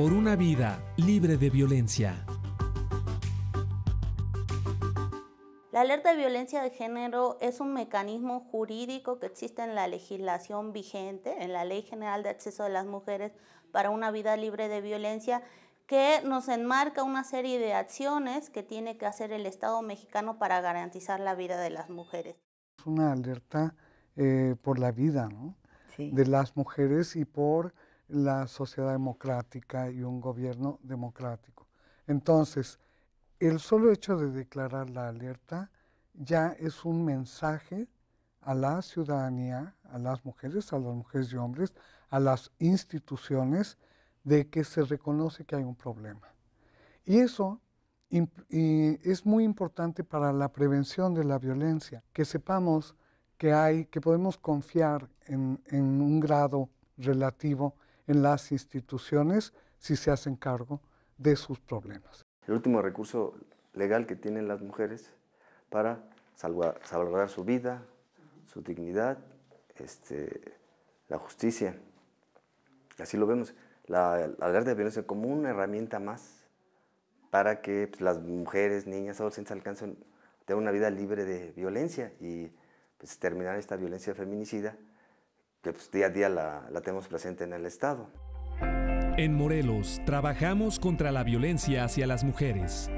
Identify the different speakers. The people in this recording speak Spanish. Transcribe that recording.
Speaker 1: por una vida libre de violencia.
Speaker 2: La alerta de violencia de género es un mecanismo jurídico que existe en la legislación vigente, en la Ley General de Acceso de las Mujeres para una vida libre de violencia, que nos enmarca una serie de acciones que tiene que hacer el Estado mexicano para garantizar la vida de las mujeres.
Speaker 3: Es una alerta eh, por la vida de las mujeres y por la sociedad democrática y un gobierno democrático. Entonces, el solo hecho de declarar la alerta ya es un mensaje a la ciudadanía, a las mujeres, a las mujeres y hombres, a las instituciones, de que se reconoce que hay un problema. Y eso es muy importante para la prevención de la violencia, que sepamos que hay, que podemos confiar en un grado relativo en las instituciones si se hacen cargo de sus problemas.
Speaker 4: El último recurso legal que tienen las mujeres para salvar, su vida, su dignidad, este, la justicia. Así lo vemos. La, la hablar de violencia como una herramienta más para que pues, las mujeres, niñas, adolescentes alcancen tener una vida libre de violencia y pues, terminar esta violencia feminicida que pues, día a día la, la tenemos presente en el Estado.
Speaker 1: En Morelos trabajamos contra la violencia hacia las mujeres.